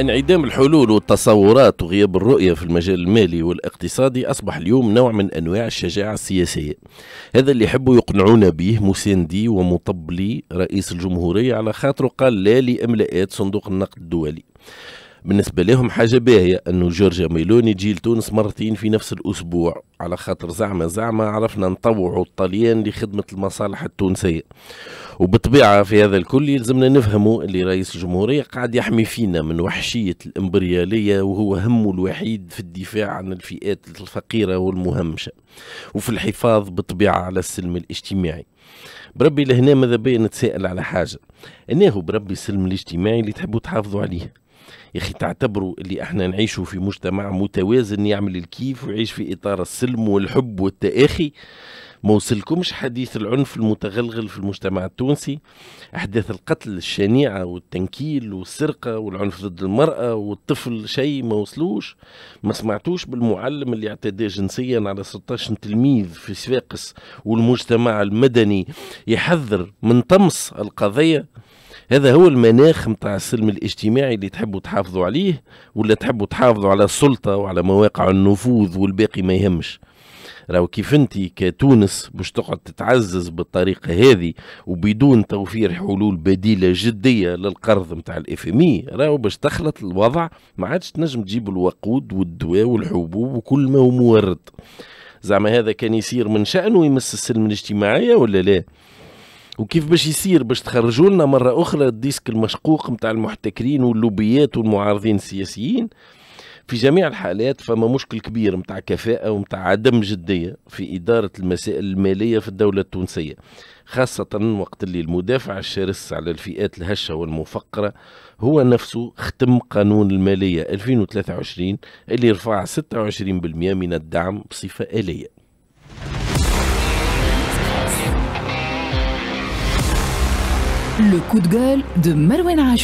انعدام الحلول والتصورات وغياب الرؤية في المجال المالي والاقتصادي أصبح اليوم نوع من أنواع الشجاعة السياسية هذا اللي يحبوا يقنعونا به مساندي ومطبلي رئيس الجمهورية على خاطره قال لا لإملاءات صندوق النقد الدولي بالنسبة لهم حاجة باهية أنه جورجيا ميلوني تجي لتونس مرتين في نفس الأسبوع على خاطر زعما زعما عرفنا نطوعوا الطليان لخدمة المصالح التونسية وبالطبيعة في هذا الكل يلزمنا نفهموا اللي رئيس الجمهورية قاعد يحمي فينا من وحشية الإمبريالية وهو همه الوحيد في الدفاع عن الفئات الفقيرة والمهمشة وفي الحفاظ بالطبيعة على السلم الاجتماعي بربي لهنا ماذا بيا نتساءل على حاجة إنه بربي السلم الاجتماعي اللي تحبوا تحافظوا عليه يا اخي تعتبروا اللي احنا نعيشوا في مجتمع متوازن يعمل الكيف ويعيش في اطار السلم والحب والتآخي ما وصلكمش حديث العنف المتغلغل في المجتمع التونسي أحداث القتل الشنيعة والتنكيل والسرقة والعنف ضد المرأة والطفل شيء ما وصلوش ما سمعتوش بالمعلم اللي اعتدى جنسيا على 16 تلميذ في صفاقس والمجتمع المدني يحذر من طمس القضية هذا هو المناخ متاع السلم الاجتماعي اللي تحبوا تحافظوا عليه ولا تحبوا تحافظوا على السلطة وعلى مواقع النفوذ والباقي ما يهمش راهو كيف انت كتونس باش تقعد تتعزز بالطريقه هذه وبدون توفير حلول بديله جديه للقرض نتاع الاف ام اي e، راهو باش تخلط الوضع ما عادش تنجم تجيب الوقود والدواء والحبوب وكل ما هو مورد زعما هذا كان يصير من شأنه يمس السلم الاجتماعية ولا لا وكيف باش يصير باش تخرجوا لنا مرة أخرى الديسك المشقوق متاع المحتكرين واللوبيات والمعارضين السياسيين في جميع الحالات فما مشكل كبير متاع كفاءة ومتاع عدم جدية في إدارة المسائل المالية في الدولة التونسية خاصة وقت اللي المدافع الشرس على الفئات الهشة والمفقرة هو نفسه ختم قانون المالية 2023 اللي رفع 26% من الدعم بصفة آلية Le coup de gueule de Marouane